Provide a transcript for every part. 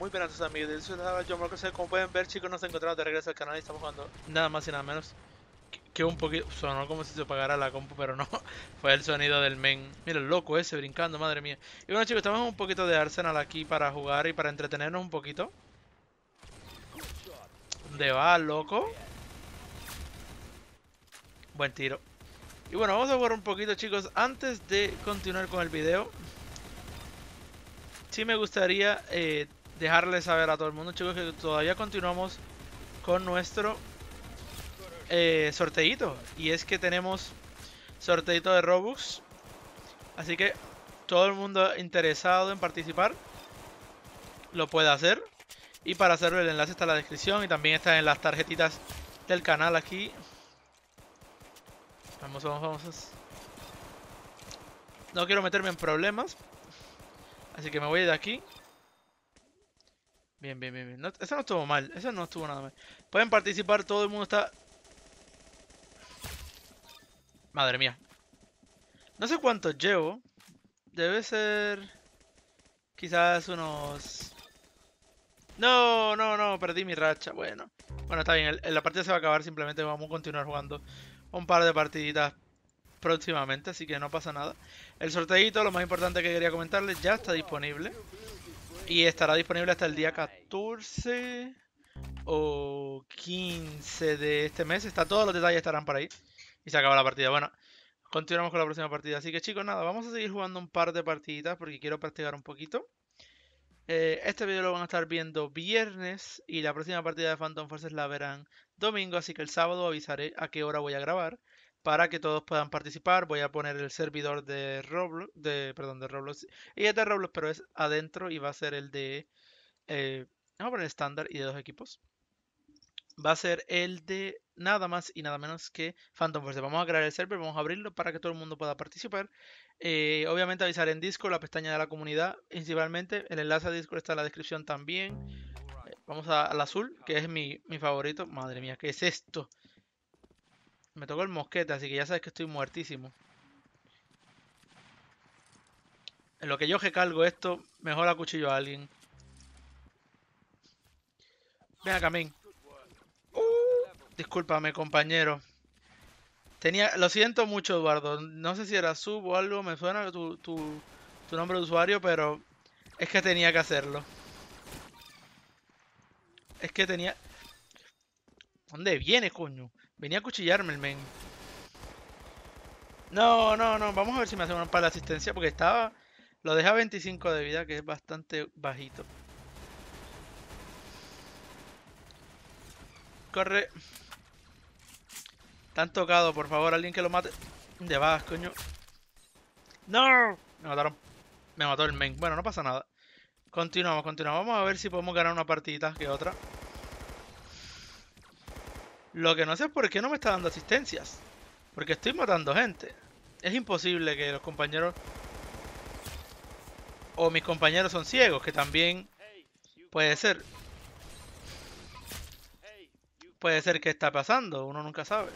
muy buenas a amigos Yo sé como pueden ver chicos nos encontramos de regreso al canal y estamos jugando nada más y nada menos que, un poquito, sonó como si se apagara la compu pero no, fue el sonido del men Mira el loco ese brincando, madre mía Y bueno chicos, estamos un poquito de Arsenal aquí para jugar y para entretenernos un poquito ¿Dónde va, loco? Buen tiro Y bueno, vamos a jugar un poquito chicos Antes de continuar con el video Sí me gustaría eh, dejarles saber a todo el mundo, chicos, que todavía continuamos con nuestro eh, sorteo Y es que tenemos sorteito de Robux. Así que todo el mundo interesado en participar lo puede hacer. Y para hacerlo el enlace está en la descripción y también está en las tarjetitas del canal aquí. Vamos, vamos, vamos. No quiero meterme en problemas. Así que me voy de aquí. Bien, bien, bien, bien. eso no estuvo mal, eso no estuvo nada mal. Pueden participar, todo el mundo está... Madre mía. No sé cuánto llevo. Debe ser... Quizás unos... No, no, no, perdí mi racha. Bueno, bueno, está bien. la partida se va a acabar. Simplemente vamos a continuar jugando un par de partiditas próximamente. Así que no pasa nada. El sorteito, lo más importante que quería comentarles, ya está disponible. Y estará disponible hasta el día 14 o 15 de este mes. Está, todos los detalles estarán por ahí. Y se acaba la partida. Bueno, continuamos con la próxima partida. Así que chicos, nada, vamos a seguir jugando un par de partiditas porque quiero practicar un poquito. Eh, este video lo van a estar viendo viernes y la próxima partida de Phantom Forces la verán domingo, así que el sábado avisaré a qué hora voy a grabar para que todos puedan participar. Voy a poner el servidor de Roblox, de, perdón, de Roblox. Y es de Roblox, pero es adentro y va a ser el de... Eh, vamos a poner estándar y de dos equipos. Va a ser el de nada más y nada menos que Phantom Force. Vamos a crear el server, vamos a abrirlo para que todo el mundo pueda participar. Eh, obviamente avisar en Discord, la pestaña de la comunidad principalmente. El enlace a Discord está en la descripción también. Eh, vamos al azul, que es mi, mi favorito. Madre mía, ¿qué es esto? Me tocó el mosquete, así que ya sabes que estoy muertísimo. En lo que yo recargo esto, mejor acuchillo a alguien. Venga Camín. Disculpame uh. discúlpame, compañero. Tenía, lo siento mucho, Eduardo. No sé si era sub o algo, me suena tu, tu, tu nombre de usuario, pero es que tenía que hacerlo. Es que tenía... ¿Dónde viene, coño? Venía a cuchillarme el men. No, no, no. Vamos a ver si me hace una par de asistencia. Porque estaba. Lo deja 25 de vida, que es bastante bajito. Corre. Tan tocado, por favor, alguien que lo mate. De vas, coño. ¡No! Me mataron. Me mató el men. Bueno, no pasa nada. Continuamos, continuamos. Vamos a ver si podemos ganar una partidita que otra. Lo que no sé es por qué no me está dando asistencias. Porque estoy matando gente. Es imposible que los compañeros... O mis compañeros son ciegos, que también puede ser. Puede ser que está pasando, uno nunca sabe.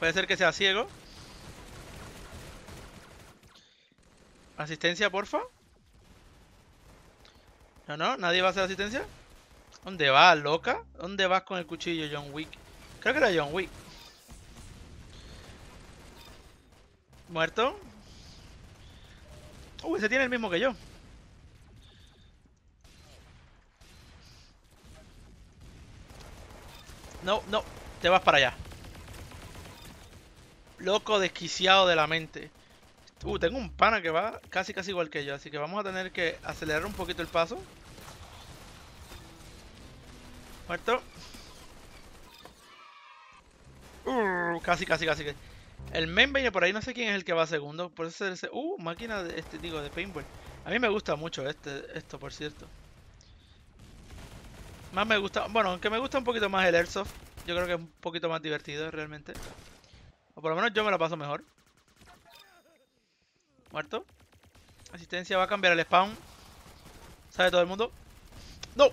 Puede ser que sea ciego. Asistencia, porfa. No, no, nadie va a hacer asistencia. ¿Dónde vas, loca? ¿Dónde vas con el cuchillo, John Wick? Creo que era John Wick. ¿Muerto? uh, tiene el mismo que yo. No, no, te vas para allá. Loco desquiciado de la mente. Uh, tengo un pana que va casi casi igual que yo, así que vamos a tener que acelerar un poquito el paso. Muerto. Uh, casi casi, casi, casi. El main viene por ahí, no sé quién es el que va segundo. Por eso es Uh, máquina de, este, digo, de paintball. A mí me gusta mucho este, esto, por cierto. Más me gusta... Bueno, aunque me gusta un poquito más el Airsoft. Yo creo que es un poquito más divertido, realmente. O por lo menos yo me lo paso mejor. Muerto. Asistencia va a cambiar el spawn. ¿Sabe todo el mundo? ¡No!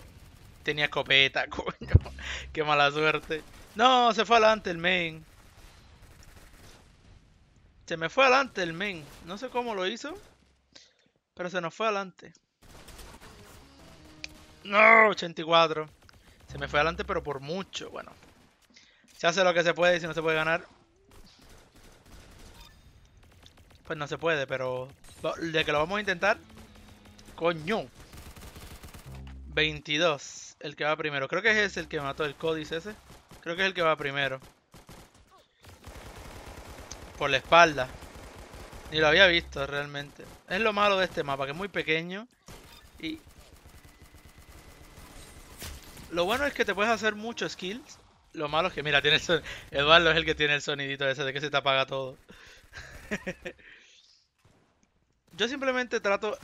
Tenía escopeta, coño. Qué mala suerte. No, se fue adelante el main. Se me fue adelante el main. No sé cómo lo hizo. Pero se nos fue adelante. No, 84. Se me fue adelante, pero por mucho. Bueno. Se hace lo que se puede y si no se puede ganar. Pues no se puede, pero... De que lo vamos a intentar. Coño. 22 el que va primero. Creo que es ese el que mató el códice ese. Creo que es el que va primero. Por la espalda. Ni lo había visto realmente. Es lo malo de este mapa, que es muy pequeño. Y... Lo bueno es que te puedes hacer muchos skills. Lo malo es que, mira, tiene el Eduardo es el que tiene el sonidito ese de que se te apaga todo. Yo simplemente trato...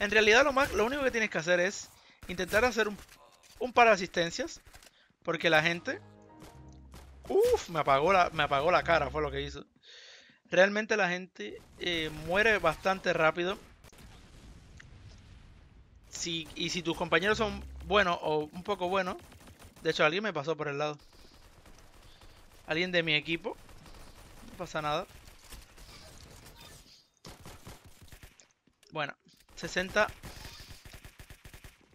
En realidad lo, más... lo único que tienes que hacer es intentar hacer un un par de asistencias. Porque la gente... Uf, me apagó la, me apagó la cara, fue lo que hizo. Realmente la gente eh, muere bastante rápido. Si, y si tus compañeros son buenos o un poco buenos. De hecho, alguien me pasó por el lado. Alguien de mi equipo. No pasa nada. Bueno, 60.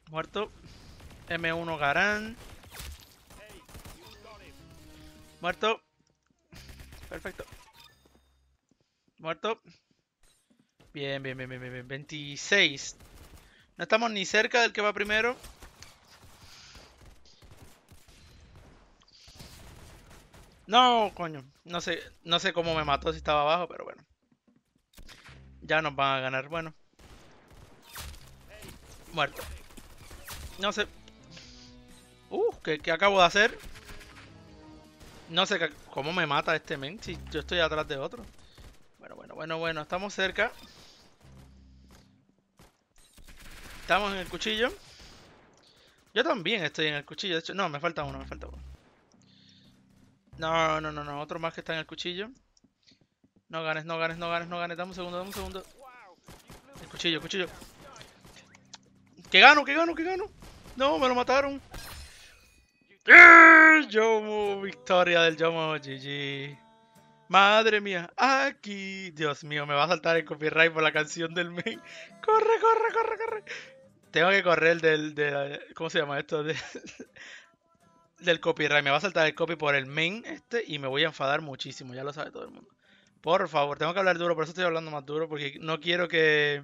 Muerto. M1 Garán. Muerto. Perfecto. Muerto. Bien, bien, bien, bien, bien. 26. No estamos ni cerca del que va primero. No, coño. No sé, no sé cómo me mató si estaba abajo, pero bueno. Ya nos van a ganar. Bueno. Muerto. No sé. Uh, ¿qué, acabo de hacer? No sé cómo me mata este men si yo estoy atrás de otro. Bueno, bueno, bueno, bueno, estamos cerca. Estamos en el cuchillo. Yo también estoy en el cuchillo, de hecho. No, me falta uno, me falta uno. No, no, no, no, otro más que está en el cuchillo. No ganes, no ganes, no ganes, no ganes. Dame un segundo, dame un segundo. El cuchillo, el cuchillo. Que gano, que gano, que gano. No, me lo mataron. Yomu, victoria del Yomu, GG. Madre mía, aquí. Dios mío, me va a saltar el copyright por la canción del main. Corre, corre, corre, corre. Tengo que correr del. del ¿Cómo se llama esto? Del, copyright. Me va a saltar el copy por el main este y me voy a enfadar muchísimo, ya lo sabe todo el mundo. Por favor, tengo que hablar duro, por eso estoy hablando más duro, porque no quiero que.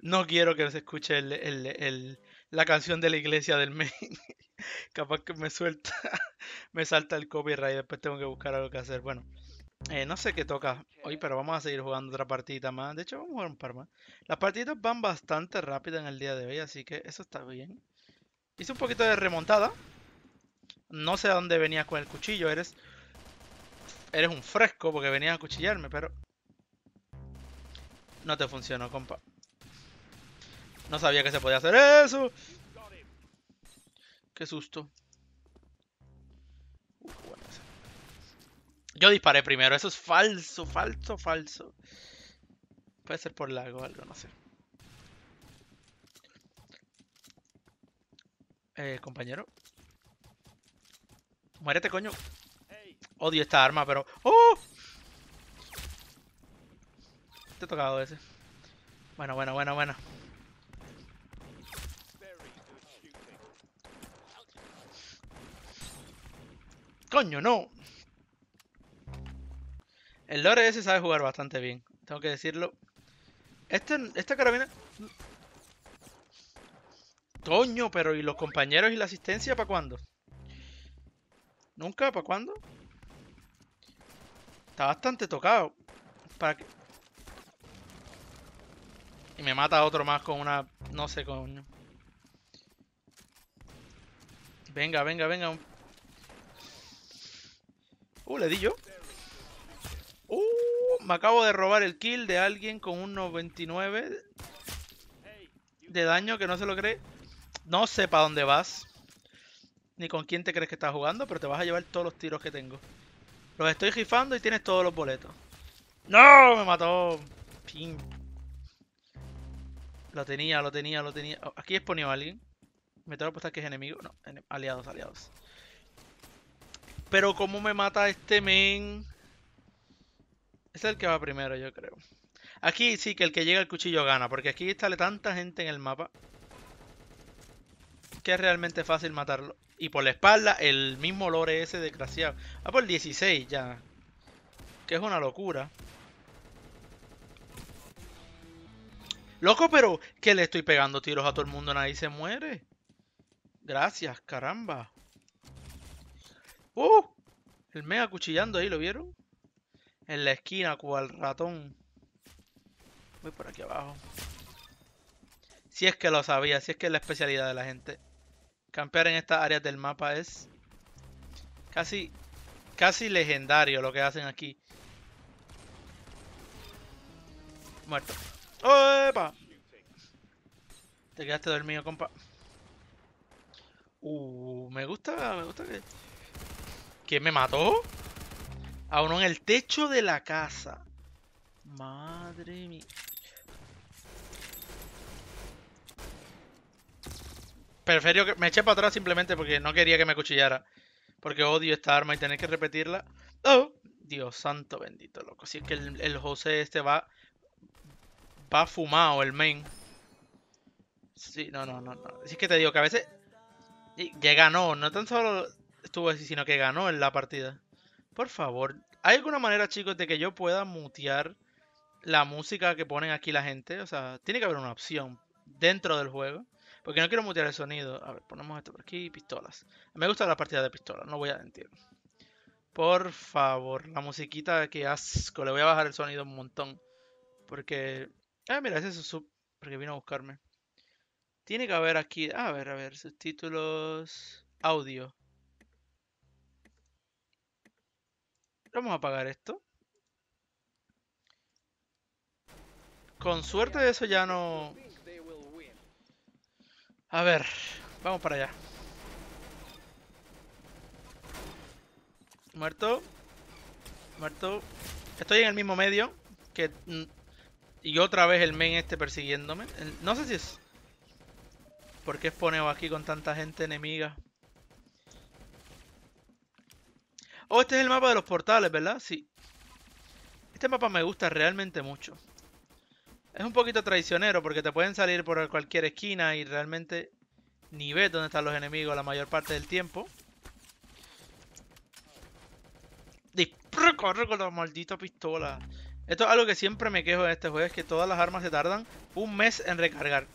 No quiero que se escuche la canción de la iglesia del main. Capaz que me suelta, me salta el copyright. Después tengo que buscar algo que hacer. Bueno, eh, no sé qué toca hoy, pero vamos a seguir jugando otra partidita más. De hecho, vamos a jugar un par más. Las partidas van bastante rápidas en el día de hoy, así que eso está bien. Hice un poquito de remontada. No sé a dónde venías con el cuchillo. Eres, eres un fresco porque venías a cuchillarme, pero no te funcionó, compa. No sabía que se podía hacer eso. Qué susto. Yo disparé primero. Eso es falso, falso, falso. Puede ser por largo o algo, no sé. Eh, compañero. Muérete, coño. Odio esta arma, pero... ¡Oh! Te he tocado ese. Bueno, bueno, bueno, bueno. Coño, no. El lore ese sabe jugar bastante bien. Tengo que decirlo. Este, esta carabina... Coño, pero ¿y los compañeros y la asistencia para cuándo? ¿Nunca? ¿Para cuándo? Está bastante tocado. Para que... Y me mata otro más con una... No sé, coño. Venga, venga, venga. Uh, le di yo. Uh, me acabo de robar el kill de alguien con un 99 de daño que no se lo cree. No sé para dónde vas. Ni con quién te crees que estás jugando, pero te vas a llevar todos los tiros que tengo. Los estoy gifando y tienes todos los boletos. ¡No! Me mató. Pim. Lo tenía, lo tenía, lo tenía. Oh, aquí he exponido a alguien. Me tengo que apostar que es enemigo. No, aliados, aliados. Pero cómo me mata este men. Es el que va primero, yo creo. Aquí sí que el que llega el cuchillo gana, porque aquí sale tanta gente en el mapa que es realmente fácil matarlo. Y por la espalda, el mismo lore ese desgraciado. Ah, por 16 ya. Que es una locura. Loco, pero que le estoy pegando tiros a todo el mundo, nadie se muere. Gracias, caramba. ¡Uh! El mega cuchillando ahí, ¿lo vieron? En la esquina, cual ratón. Voy por aquí abajo. Si es que lo sabía, si es que es la especialidad de la gente. Campear en estas áreas del mapa es casi, casi legendario lo que hacen aquí. Muerto. ¡Epa! Te quedaste dormido, compa. Uh, me gusta, me gusta que... ¿Quién me mató? A uno en el techo de la casa. Madre mía. Prefiero que me eché para atrás simplemente porque no quería que me cuchillara. Porque odio esta arma y tener que repetirla. ¡Oh! Dios santo bendito, loco. Si es que el, José este va... Va fumado, el main. Sí, no, no, no, no. Si es que te digo que a veces... Llega, no. no tan solo estuvo sino que ganó en la partida. Por favor, ¿hay alguna manera, chicos, de que yo pueda mutear la música que ponen aquí la gente? O sea, tiene que haber una opción dentro del juego. Porque no quiero mutear el sonido. A ver, ponemos esto por aquí. Pistolas. Me gusta la partida de pistolas, no voy a mentir. Por favor, la musiquita, que asco. Le voy a bajar el sonido un montón. Porque... Ah, mira, ese es su sub. Porque vino a buscarme. Tiene que haber aquí... A ver, a ver. Subtítulos. Audio. Vamos a apagar esto. Con suerte de eso ya no... A ver, vamos para allá. Muerto. Muerto. Estoy en el mismo medio que... Y otra vez el main este persiguiéndome. No sé si es... ¿Por qué es poneo aquí con tanta gente enemiga? Oh, este es el mapa de los portales, ¿verdad? Sí. Este mapa me gusta realmente mucho. Es un poquito traicionero porque te pueden salir por cualquier esquina y realmente ni ves dónde están los enemigos la mayor parte del tiempo. Corre con la maldita pistola. Esto es algo que siempre me quejo en este juego, es que todas las armas se tardan un mes en recargar.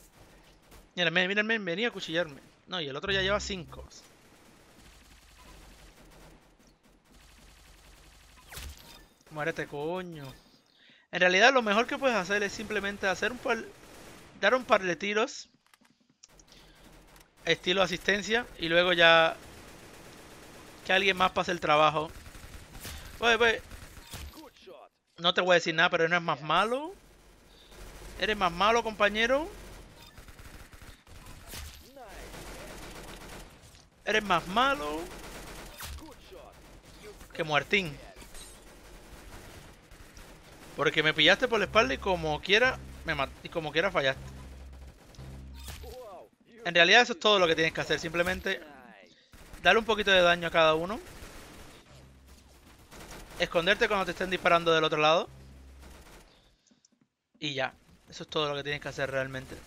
Mira, mira, venía a cuchillarme. No, y el otro ya lleva cinco. Muérete, coño. En realidad lo mejor que puedes hacer es simplemente hacer un Dar un par de tiros. Estilo asistencia. Y luego ya... Que alguien más pase el trabajo. No te voy a decir nada, pero no es más malo. Eres más malo, compañero. Eres más malo. Que muertín porque me pillaste por la espalda y como quiera me y como quiera fallaste. En realidad eso es todo lo que tienes que hacer. Simplemente darle un poquito de daño a cada uno. Esconderte cuando te estén disparando del otro lado. Y ya. Eso es todo lo que tienes que hacer realmente.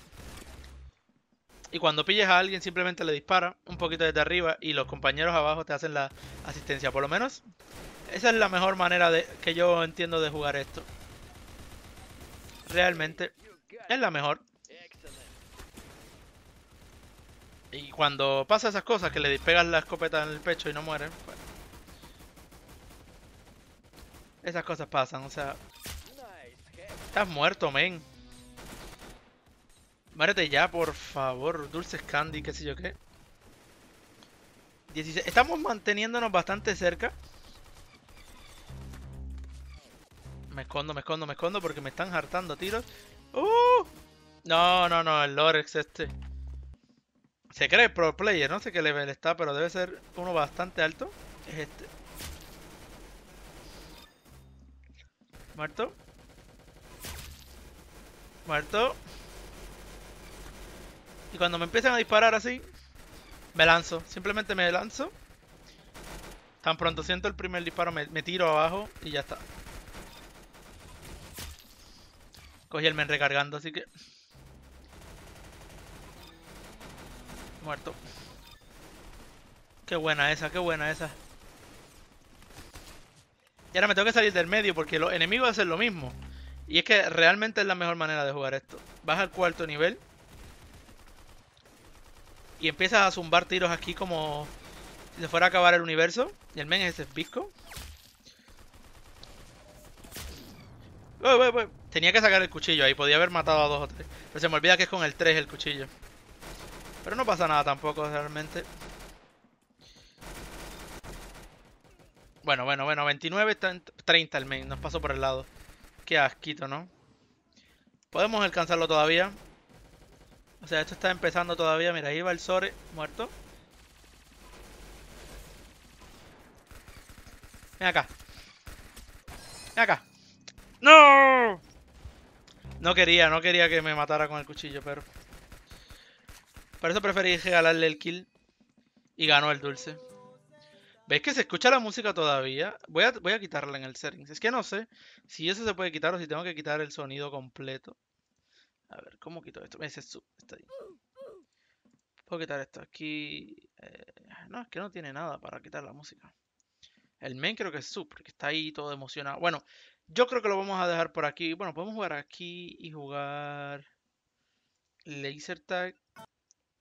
Y cuando pilles a alguien simplemente le dispara un poquito desde arriba y los compañeros abajo te hacen la asistencia. Por lo menos esa es la mejor manera de, que yo entiendo de jugar esto realmente es la mejor. Y cuando pasa esas cosas, que le despegas la escopeta en el pecho y no mueren, Esas cosas pasan, o sea... Estás muerto, men. Muérete ya, por favor. Dulces Candy, qué sé yo qué. 16. Estamos manteniéndonos bastante cerca. Me escondo, me escondo, me escondo porque me están hartando tiros. ¡Uh! No, no, no, el Lorex este. Se cree pro player, no sé qué level está, pero debe ser uno bastante alto. Es este. Muerto. Muerto. Y cuando me empiezan a disparar así, me lanzo. Simplemente me lanzo. Tan pronto siento el primer disparo, me tiro abajo y ya está. Cogí el men recargando, así que... Muerto. Qué buena esa, qué buena esa. Y ahora me tengo que salir del medio porque los enemigos hacen lo mismo. Y es que realmente es la mejor manera de jugar esto. Vas al cuarto nivel. Y empiezas a zumbar tiros aquí como si se fuera a acabar el universo. Y el men es ese pisco. Tenía que sacar el cuchillo ahí, podía haber matado a dos o tres. Pero se me olvida que es con el 3 el cuchillo. Pero no pasa nada tampoco realmente. Bueno, bueno, bueno, 29, 30 el main, nos pasó por el lado. Qué asquito, ¿no? Podemos alcanzarlo todavía. O sea, esto está empezando todavía. Mira, ahí va el Sore, muerto. Ven acá. Ven acá. ¡No! No quería, no quería que me matara con el cuchillo, pero... Por eso preferí regalarle el kill. Y ganó el dulce. ¿Veis que se escucha la música todavía? Voy a, voy a quitarla en el settings. Es que no sé si eso se puede quitar o si tengo que quitar el sonido completo. A ver, ¿cómo quito esto? Ese es sub. Puedo quitar esto aquí. Eh, no, es que no tiene nada para quitar la música. El main creo que es sub, porque está ahí todo emocionado. Bueno, yo creo que lo vamos a dejar por aquí. Bueno, podemos jugar aquí y jugar laser tag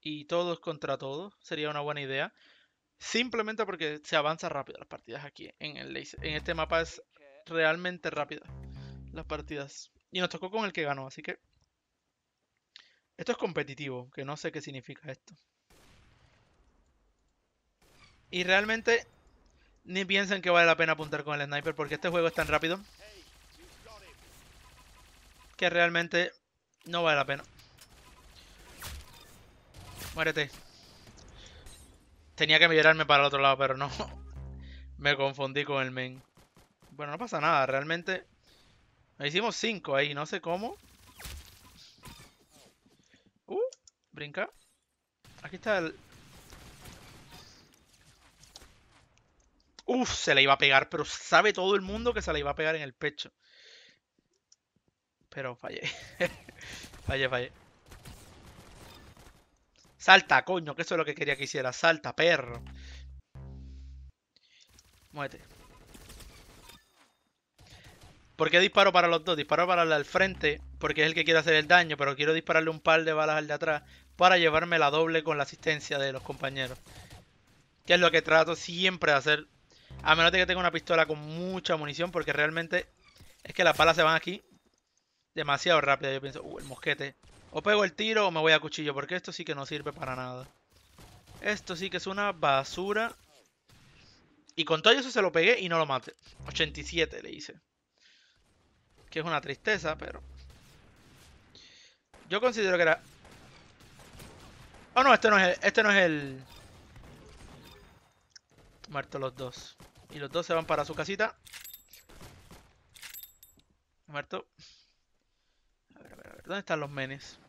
y todos contra todos. Sería una buena idea. Simplemente porque se avanza rápido las partidas aquí en el En este mapa es realmente rápido las partidas. Y nos tocó con el que ganó, así que... Esto es competitivo, que no sé qué significa esto. Y realmente ni piensen que vale la pena apuntar con el sniper porque este juego es tan rápido que realmente no vale la pena. Muérete. Tenía que mirarme para el otro lado, pero no. Me confundí con el men. Bueno, no pasa nada. Realmente... Hicimos 5 ahí. No sé cómo. Uh, brinca. Aquí está el... Uf, se le iba a pegar. Pero sabe todo el mundo que se le iba a pegar en el pecho. Pero fallé. fallé, fallé. Salta, coño, que eso es lo que quería que hiciera. Salta, perro. Muévete. ¿Por qué disparo para los dos? Disparo para el al frente, porque es el que quiere hacer el daño, pero quiero dispararle un par de balas al de atrás para llevarme la doble con la asistencia de los compañeros. Que es lo que trato siempre de hacer. A menos de que tenga una pistola con mucha munición, porque realmente es que las balas se van aquí demasiado rápido, Yo pienso, uh, el mosquete. O pego el tiro o me voy a cuchillo, porque esto sí que no sirve para nada. Esto sí que es una basura. Y con todo eso se lo pegué y no lo maté. 87 le hice. Que es una tristeza, pero... Yo considero que era... Oh, no, este no es el... Este no es el... Muerto los dos. Y los dos se van para su casita. Muerto. ¿Dónde están los menes?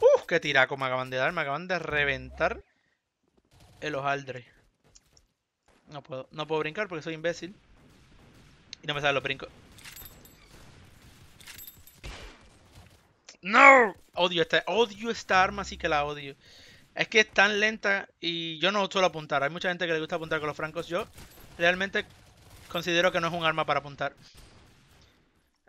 ¡Uf! ¡Qué tiraco me acaban de dar! Me acaban de reventar el hojaldre. No puedo, no puedo brincar porque soy imbécil. Y no me sale los brincos. ¡No! Odio esta, odio esta arma, Así que la odio. Es que es tan lenta y yo no suelo apuntar. Hay mucha gente que le gusta apuntar con los francos. Yo realmente considero que no es un arma para apuntar.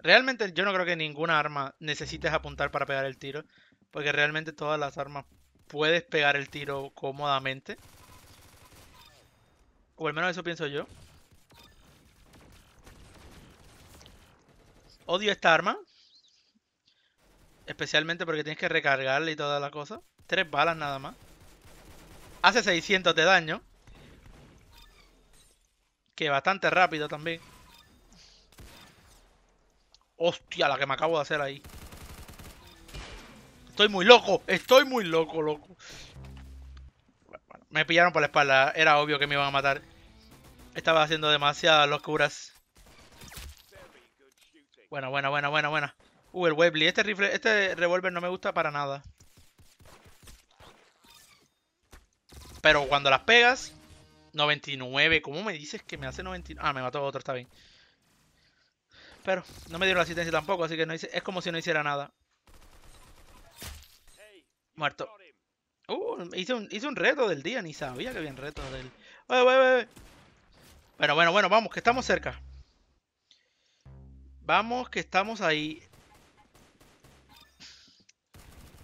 Realmente yo no creo que ninguna arma necesites apuntar para pegar el tiro, porque realmente todas las armas puedes pegar el tiro cómodamente. O al menos eso pienso yo. Odio esta arma. Especialmente porque tienes que recargarla y toda la cosa. Tres balas nada más. Hace 600 de daño. Que bastante rápido también. Hostia, la que me acabo de hacer ahí. Estoy muy loco, estoy muy loco, loco. me pillaron por la espalda, era obvio que me iban a matar. Estaba haciendo demasiadas locuras. Bueno, bueno, bueno bueno, bueno. Uh, el Webley. Este rifle, este revólver no me gusta para nada. Pero cuando las pegas, 99. ¿Cómo me dices que me hace 99? Ah, me mató otro, está bien. Pero no me dieron la asistencia tampoco, así que no es como si no hiciera nada. Muerto. Uh, hice un, reto del día, ni sabía que había un reto del... día. Bueno, bueno, bueno, vamos, que estamos cerca. Vamos, que estamos ahí.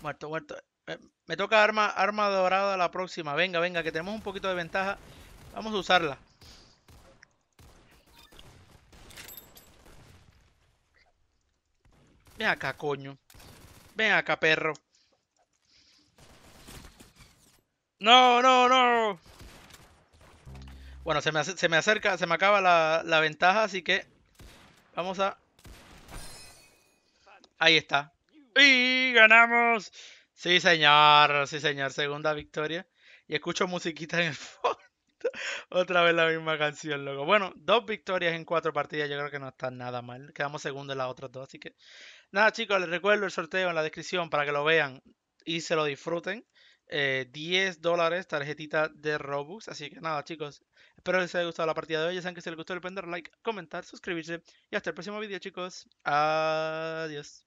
Muerto, muerto. Eh, me toca arma, arma dorada la próxima. Venga, venga, que tenemos un poquito de ventaja. Vamos a usarla. Ven acá, coño. Ven acá, perro. No, no, no. Bueno, se me, acerca, se me acaba la, la ventaja, así que vamos a... Ahí está. ¡Y ganamos! Sí, señor, sí, señor. Segunda victoria. Y escucho musiquita en el fondo. Otra vez la misma canción, loco. Bueno, dos victorias en cuatro partidas, yo creo que no está nada mal. Quedamos segundo en las otras dos, así que Nada, chicos, les recuerdo el sorteo en la descripción para que lo vean y se lo disfruten. Eh, 10 dólares tarjetita de Robux. Así que nada, chicos. Espero les haya gustado la partida de hoy. Ya saben que si les gustó, le pueden dar like, comentar, suscribirse. Y hasta el próximo video, chicos. Adiós.